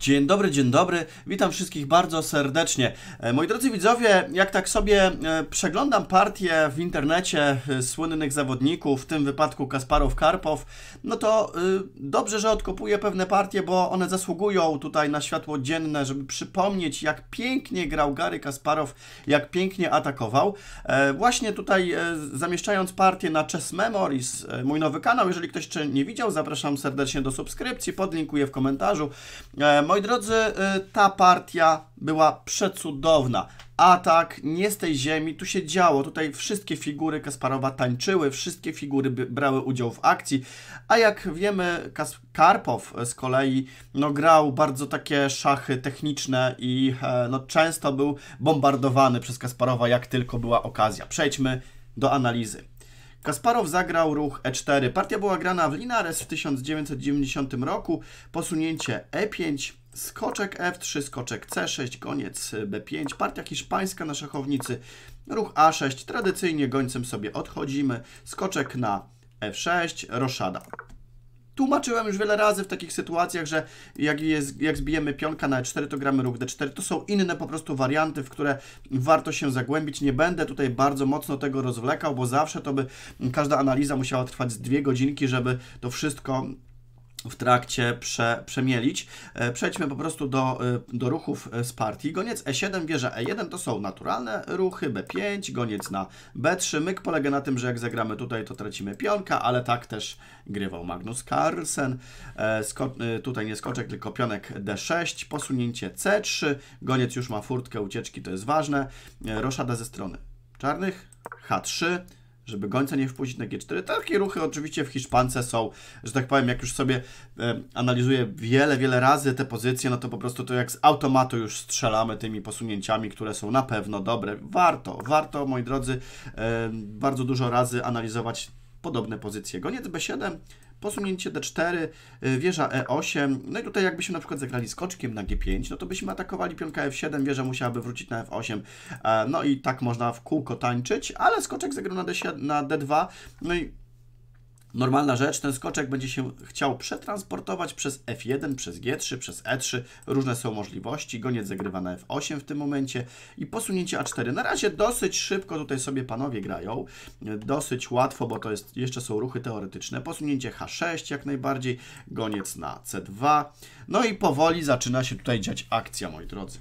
Dzień dobry, dzień dobry. Witam wszystkich bardzo serdecznie. E, moi drodzy widzowie, jak tak sobie e, przeglądam partie w internecie e, słynnych zawodników, w tym wypadku Kasparow Karpow, no to dobrze, że odkopuję pewne partie, bo one zasługują tutaj na światło dzienne, żeby przypomnieć, jak pięknie grał Gary Kasparow, jak pięknie atakował. Właśnie tutaj zamieszczając partię na Chess Memories, mój nowy kanał, jeżeli ktoś jeszcze nie widział, zapraszam serdecznie do subskrypcji, podlinkuję w komentarzu moi drodzy, y, ta partia była przecudowna. Atak nie z tej ziemi, tu się działo, tutaj wszystkie figury Kasparowa tańczyły, wszystkie figury brały udział w akcji, a jak wiemy, Karpow y, z kolei no, grał bardzo takie szachy techniczne i e, no, często był bombardowany przez Kasparowa, jak tylko była okazja. Przejdźmy do analizy. Kasparow zagrał ruch E4. Partia była grana w Linares w 1990 roku, posunięcie E5, Skoczek F3, skoczek C6, koniec y, B5, partia hiszpańska na szachownicy, ruch A6, tradycyjnie gońcem sobie odchodzimy, skoczek na F6, roszada. Tłumaczyłem już wiele razy w takich sytuacjach, że jak, jest, jak zbijemy pionka na E4, to gramy ruch D4. To są inne po prostu warianty, w które warto się zagłębić. Nie będę tutaj bardzo mocno tego rozwlekał, bo zawsze to by każda analiza musiała trwać z dwie godzinki, żeby to wszystko w trakcie prze, przemielić. E, przejdźmy po prostu do, e, do ruchów z partii. Goniec E7, wieża E1 to są naturalne ruchy, B5, goniec na B3. Myk polega na tym, że jak zagramy tutaj, to tracimy pionka, ale tak też grywał Magnus Carlsen. E, sko tutaj nie skoczek, tylko pionek D6, posunięcie C3, goniec już ma furtkę ucieczki, to jest ważne. Roszada ze strony czarnych, H3, żeby gońca nie wpuścić na G4. Takie ruchy oczywiście w Hiszpance są, że tak powiem, jak już sobie e, analizuję wiele, wiele razy te pozycje, no to po prostu to jak z automatu już strzelamy tymi posunięciami, które są na pewno dobre. Warto, warto, moi drodzy, e, bardzo dużo razy analizować podobne pozycje. Goniec B7 posunięcie d4, y, wieża e8, no i tutaj jakbyśmy na przykład zagrali skoczkiem na g5, no to byśmy atakowali pionka f7, wieża musiałaby wrócić na f8, e, no i tak można w kółko tańczyć, ale skoczek zagrał na, d na d2, no i Normalna rzecz, ten skoczek będzie się chciał przetransportować przez F1, przez G3, przez E3. Różne są możliwości. Goniec zagrywa na F8 w tym momencie i posunięcie A4. Na razie dosyć szybko tutaj sobie panowie grają. Dosyć łatwo, bo to jest, jeszcze są ruchy teoretyczne. Posunięcie H6 jak najbardziej, goniec na C2. No i powoli zaczyna się tutaj dziać akcja, moi drodzy.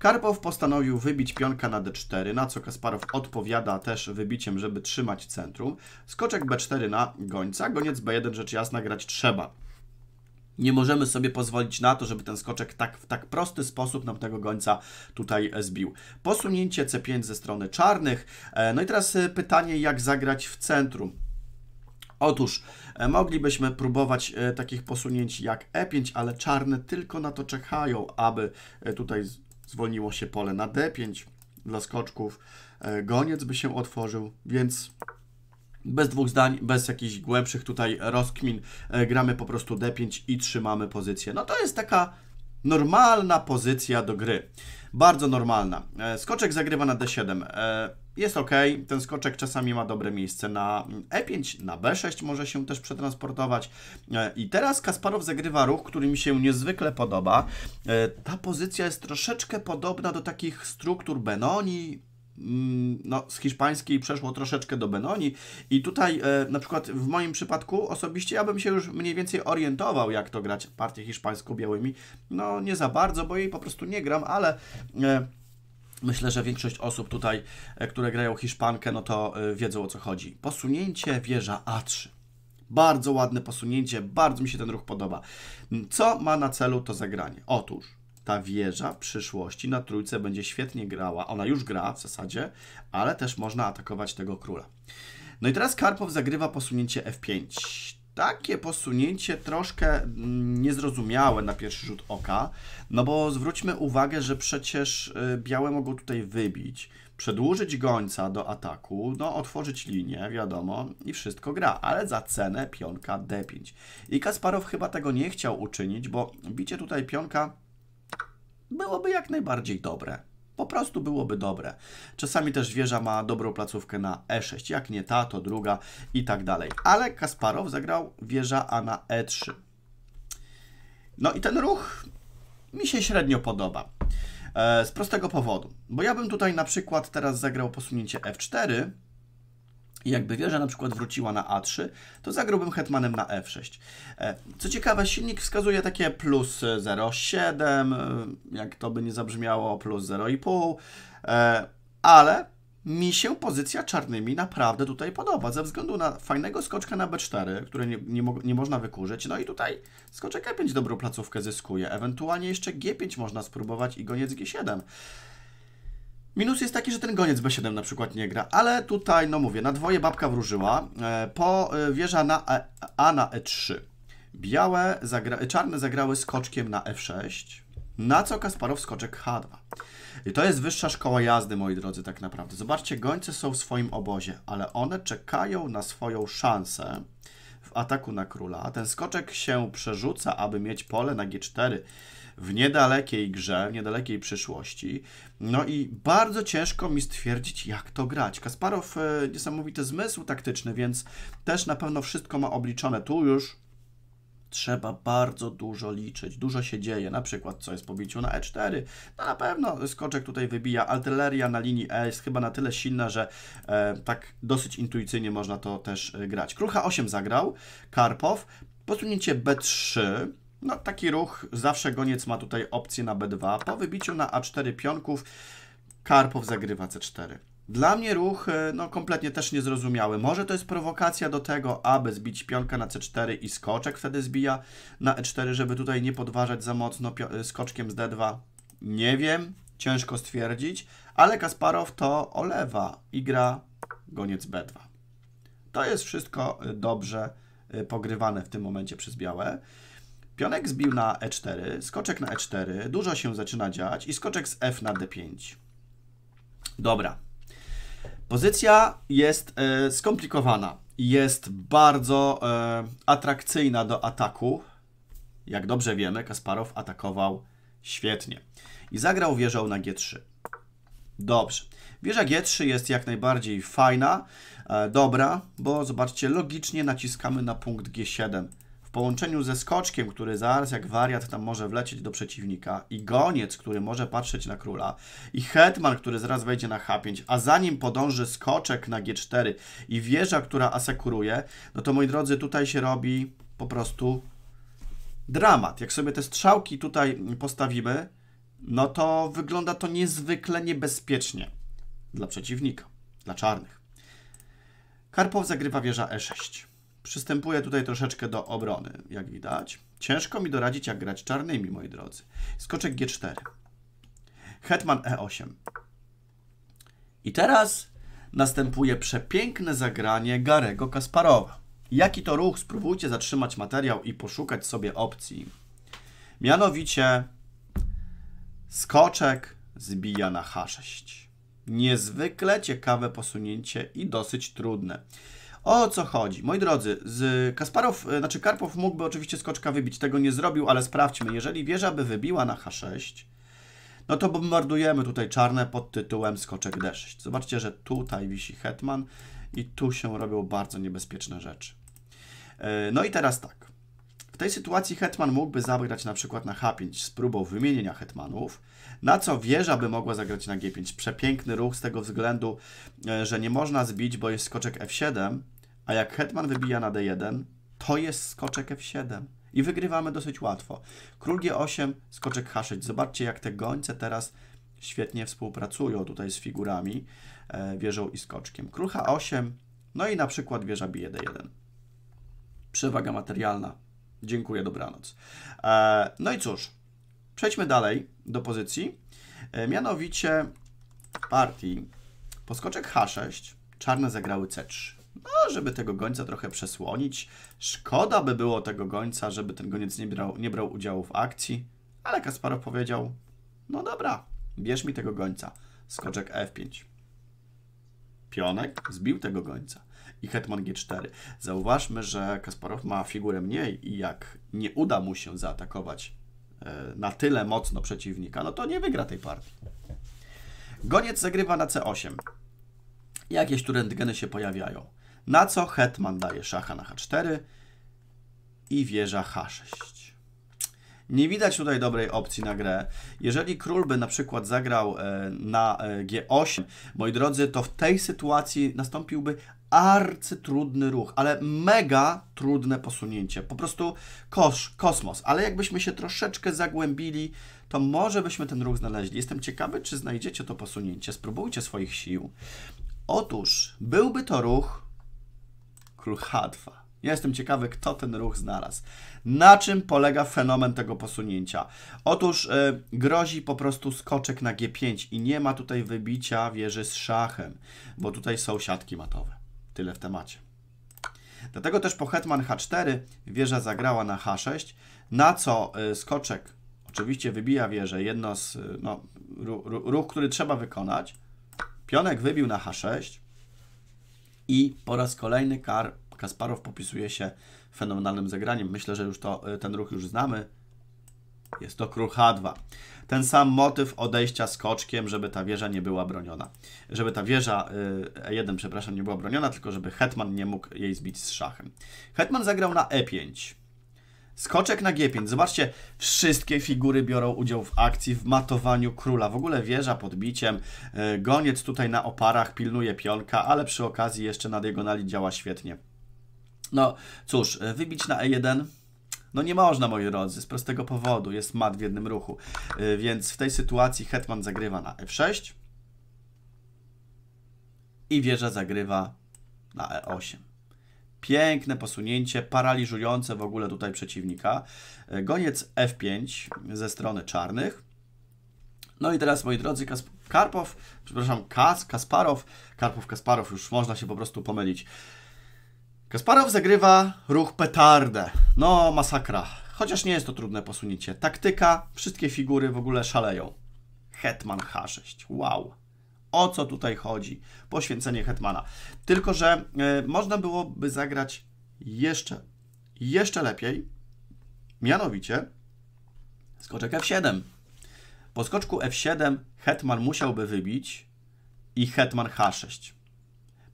Karpow postanowił wybić pionka na d4, na co Kasparow odpowiada też wybiciem, żeby trzymać centrum. Skoczek b4 na gońca, goniec b1 rzecz jasna grać trzeba. Nie możemy sobie pozwolić na to, żeby ten skoczek tak, w tak prosty sposób nam tego gońca tutaj zbił. Posunięcie C5 ze strony czarnych. E, no i teraz e, pytanie, jak zagrać w centrum. Otóż e, moglibyśmy próbować takich posunięć jak E5, ale czarne tylko na to czekają, aby tutaj zwolniło się pole na D5 dla skoczków, e, goniec by się otworzył, więc bez dwóch zdań, bez jakichś głębszych tutaj rozkmin, e, gramy po prostu D5 i trzymamy pozycję. No to jest taka normalna pozycja do gry. Bardzo normalna. E, skoczek zagrywa na D7. Jest ok, ten skoczek czasami ma dobre miejsce na E5, na B6 może się też przetransportować. E, I teraz Kasparow zagrywa ruch, który mi się niezwykle podoba. E, ta pozycja jest troszeczkę podobna do takich struktur Benoni, mm, no, z hiszpańskiej przeszło troszeczkę do Benoni i tutaj e, na przykład w moim przypadku osobiście ja bym się już mniej więcej orientował, jak to grać partię hiszpańsko-białymi. No, nie za bardzo, bo jej po prostu nie gram, ale... E, Myślę, że większość osób tutaj, e, które grają Hiszpankę, no to e, wiedzą o co chodzi. Posunięcie wieża A3. Bardzo ładne posunięcie, bardzo mi się ten ruch podoba. Co ma na celu to zagranie? Otóż ta wieża w przyszłości na trójce będzie świetnie grała. Ona już gra w zasadzie, ale też można atakować tego króla. No i teraz Karpow zagrywa posunięcie F5 takie posunięcie troszkę mm, niezrozumiałe na pierwszy rzut oka, no bo zwróćmy uwagę, że przecież y, białe mogą tutaj wybić, przedłużyć gońca do ataku, no otworzyć linię, wiadomo, i wszystko gra, ale za cenę pionka d5. I Kasparow chyba tego nie chciał uczynić, bo bicie tutaj pionka byłoby jak najbardziej dobre po prostu byłoby dobre. Czasami też wieża ma dobrą placówkę na E6, jak nie ta, to druga i tak dalej. Ale Kasparow zagrał wieża A na E3. No i ten ruch mi się średnio podoba. E, z prostego powodu, bo ja bym tutaj na przykład teraz zagrał posunięcie F4, i jakby wieża na przykład wróciła na A3, to zagrałbym hetmanem na F6. E e, co ciekawe, silnik wskazuje takie plus 0,7, e, jak to by nie zabrzmiało, plus 0,5, ale mi się pozycja czarnymi naprawdę tutaj podoba, ze względu na fajnego skoczka na B4, które nie, nie, mo nie można wykurzyć, no i tutaj skoczek E5 dobrą placówkę zyskuje, ewentualnie jeszcze G5 można spróbować i goniec G7. Minus jest taki, że ten goniec B7 na przykład nie gra, ale tutaj, no mówię, na dwoje babka wróżyła, e, po e, wieża na e, A na E3. Białe, zagra e, czarne zagrały skoczkiem na F6, na co Kasparow skoczek H2. I to jest wyższa szkoła jazdy, moi drodzy, tak naprawdę. Zobaczcie, gońce są w swoim obozie, ale one czekają na swoją szansę w ataku na króla. Ten skoczek się przerzuca, aby mieć pole na G4 w niedalekiej grze, w niedalekiej przyszłości. No i bardzo ciężko mi stwierdzić, jak to grać. Kasparow e, niesamowity zmysł taktyczny, więc też na pewno wszystko ma obliczone. Tu już trzeba bardzo dużo liczyć. Dużo się dzieje, na przykład co jest po biciu na E4. No na pewno skoczek tutaj wybija. Artyleria na linii E jest chyba na tyle silna, że e, tak dosyć intuicyjnie można to też e, grać. Krucha 8 zagrał, Karpow, posunięcie B3, no, taki ruch, zawsze goniec ma tutaj opcję na b2. Po wybiciu na a4 pionków, Karpow zagrywa c4. Dla mnie ruch e, no, kompletnie też niezrozumiały. Może to jest prowokacja do tego, aby zbić pionka na c4 i skoczek wtedy zbija na e4, żeby tutaj nie podważać za mocno e, skoczkiem z d2. Nie wiem, ciężko stwierdzić, ale Kasparow to olewa i gra goniec b2. To jest wszystko e, dobrze pogrywane w tym momencie przez białe. Pionek zbił na e4, skoczek na e4, dużo się zaczyna dziać i skoczek z f na d5. Dobra. Pozycja jest e, skomplikowana. Jest bardzo e, atrakcyjna do ataku. Jak dobrze wiemy, Kasparow atakował świetnie. I zagrał wieżą na g3. Dobrze. Wieża G3 jest jak najbardziej fajna, e, dobra, bo zobaczcie, logicznie naciskamy na punkt G7 w połączeniu ze skoczkiem, który zaraz jak wariat tam może wlecieć do przeciwnika i goniec, który może patrzeć na króla i hetman, który zaraz wejdzie na H5, a za nim podąży skoczek na G4 i wieża, która asekuruje, no to moi drodzy, tutaj się robi po prostu dramat. Jak sobie te strzałki tutaj postawimy, no to wygląda to niezwykle niebezpiecznie dla przeciwnika, dla czarnych. Karpow zagrywa wieża E6 przystępuję tutaj troszeczkę do obrony, jak widać. Ciężko mi doradzić, jak grać czarnymi, moi drodzy. Skoczek G4. Hetman E8. I teraz następuje przepiękne zagranie Garego Kasparowa. Jaki to ruch? Spróbujcie zatrzymać materiał i poszukać sobie opcji. Mianowicie skoczek zbija na H6. Niezwykle ciekawe posunięcie i dosyć trudne. O co chodzi? Moi drodzy, z Kasparow, e, znaczy Karpow mógłby oczywiście skoczka wybić, tego nie zrobił, ale sprawdźmy. Jeżeli wieża by wybiła na H6, no to bombardujemy tutaj czarne pod tytułem skoczek D6. Zobaczcie, że tutaj wisi hetman i tu się robią bardzo niebezpieczne rzeczy. E, no i teraz tak. W tej sytuacji hetman mógłby zagrać na przykład na H5 z próbą wymienienia hetmanów, na co wieża by mogła zagrać na G5. Przepiękny ruch z tego względu, e, że nie można zbić, bo jest skoczek F7, a jak hetman wybija na D1, to jest skoczek F7. I wygrywamy dosyć łatwo. Król G8, skoczek H6. Zobaczcie, jak te gońce teraz świetnie współpracują tutaj z figurami, e, wieżą i skoczkiem. Król H8, no i na przykład wieża bije D1. Przewaga materialna. Dziękuję, dobranoc. E, no i cóż, Przejdźmy dalej do pozycji, e, mianowicie partii. Poskoczek H6, czarne zagrały C3. No, żeby tego gońca trochę przesłonić. Szkoda by było tego gońca, żeby ten goniec nie brał, nie brał udziału w akcji, ale Kasparow powiedział, no dobra, bierz mi tego gońca. Skoczek F5. Pionek zbił tego gońca i hetman G4. Zauważmy, że Kasparow ma figurę mniej i jak nie uda mu się zaatakować na tyle mocno przeciwnika, no to nie wygra tej partii. Goniec zagrywa na c8. Jakieś tu rentgeny się pojawiają. Na co hetman daje szacha na h4 i wieża h6. Nie widać tutaj dobrej opcji na grę. Jeżeli król by na przykład zagrał e, na e, G8, moi drodzy, to w tej sytuacji nastąpiłby arcytrudny ruch, ale mega trudne posunięcie. Po prostu kosz, kosmos. Ale jakbyśmy się troszeczkę zagłębili, to może byśmy ten ruch znaleźli. Jestem ciekawy, czy znajdziecie to posunięcie. Spróbujcie swoich sił. Otóż byłby to ruch król H2 jestem ciekawy, kto ten ruch znalazł. Na czym polega fenomen tego posunięcia? Otóż e, grozi po prostu skoczek na G5 i nie ma tutaj wybicia wieży z szachem, bo tutaj są siatki matowe. Tyle w temacie. Dlatego też po hetman H4 wieża zagrała na H6, na co e, skoczek oczywiście wybija wieżę, jedno z, e, no, ruch, który trzeba wykonać. Pionek wybił na H6 i po raz kolejny kar Kasparow popisuje się fenomenalnym zagraniem. Myślę, że już to, y, ten ruch już znamy. Jest to król H2. Ten sam motyw odejścia skoczkiem, żeby ta wieża nie była broniona. Żeby ta wieża y, E1, przepraszam, nie była broniona, tylko żeby hetman nie mógł jej zbić z szachem. Hetman zagrał na E5. Skoczek na G5. Zobaczcie, wszystkie figury biorą udział w akcji, w matowaniu króla. W ogóle wieża pod biciem, y, goniec tutaj na oparach pilnuje pionka, ale przy okazji jeszcze na diagonali działa świetnie. No cóż, e, wybić na E1 no nie można, moi drodzy, z prostego powodu. Jest mat w jednym ruchu. E, więc w tej sytuacji hetman zagrywa na F6 e i wieża zagrywa na E8. Piękne posunięcie, paraliżujące w ogóle tutaj przeciwnika. Goniec F5 ze strony czarnych. No i teraz, moi drodzy, Karpow, przepraszam, Kas, Kasparow, Karpow, Kasparow, już można się po prostu pomylić. Kasparow zagrywa ruch petardę. No, masakra. Chociaż nie jest to trudne posunięcie. Taktyka, wszystkie figury w ogóle szaleją. Hetman H6. Wow. O co tutaj chodzi? Poświęcenie Hetmana. Tylko, że y, można byłoby zagrać jeszcze, jeszcze lepiej. Mianowicie skoczek F7. Po skoczku F7 Hetman musiałby wybić i Hetman H6.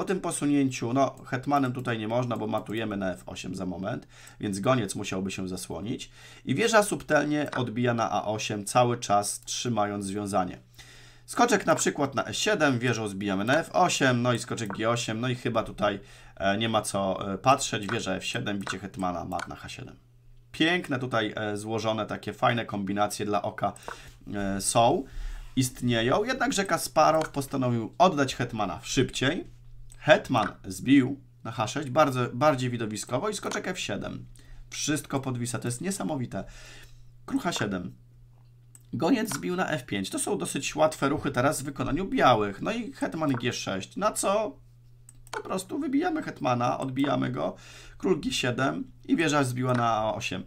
Po tym posunięciu, no hetmanem tutaj nie można, bo matujemy na f8 za moment, więc goniec musiałby się zasłonić. I wieża subtelnie odbija na a8 cały czas trzymając związanie. Skoczek na przykład na e7, wieżą zbijamy na f8, no i skoczek g8, no i chyba tutaj e, nie ma co e, patrzeć. Wieża f7, bicie hetmana, mat na h7. Piękne tutaj e, złożone, takie fajne kombinacje dla oka są, istnieją, jednakże Kasparow postanowił oddać hetmana szybciej, Hetman zbił na H6 bardzo, bardziej widowiskowo i skoczek F7. Wszystko podwisa, to jest niesamowite. Krucha 7. Goniec zbił na F5. To są dosyć łatwe ruchy teraz w wykonaniu białych. No i hetman G6, na co po prostu wybijamy hetmana, odbijamy go. Król G7 i wieża zbiła na A8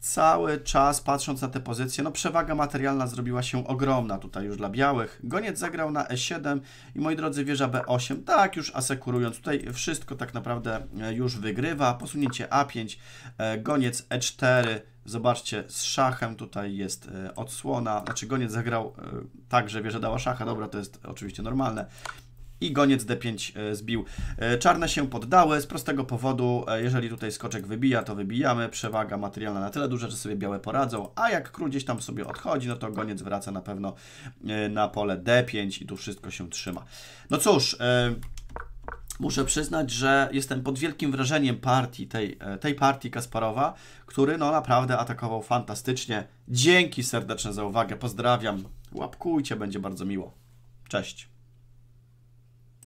cały czas patrząc na te pozycje, no przewaga materialna zrobiła się ogromna tutaj już dla białych. Goniec zagrał na E7 i moi drodzy wieża B8, tak już asekurując, tutaj wszystko tak naprawdę e, już wygrywa, posunięcie A5, e, goniec E4, Zobaczcie, z szachem tutaj jest e, odsłona, znaczy goniec zagrał tak, że wieża dała szacha, dobra, to jest oczywiście normalne i goniec D5 e, zbił. E, czarne się poddały z prostego powodu, e, jeżeli tutaj skoczek wybija, to wybijamy, przewaga materialna na tyle duża, że sobie białe poradzą, a jak król gdzieś tam sobie odchodzi, no to goniec wraca na pewno na pole D5 i tu wszystko się trzyma. No cóż, muszę przyznać, że jestem pod wielkim wrażeniem partii, tej, tej partii Kasparowa, który no naprawdę atakował fantastycznie. Dzięki serdeczne za uwagę, pozdrawiam, łapkujcie, będzie bardzo miło. Cześć.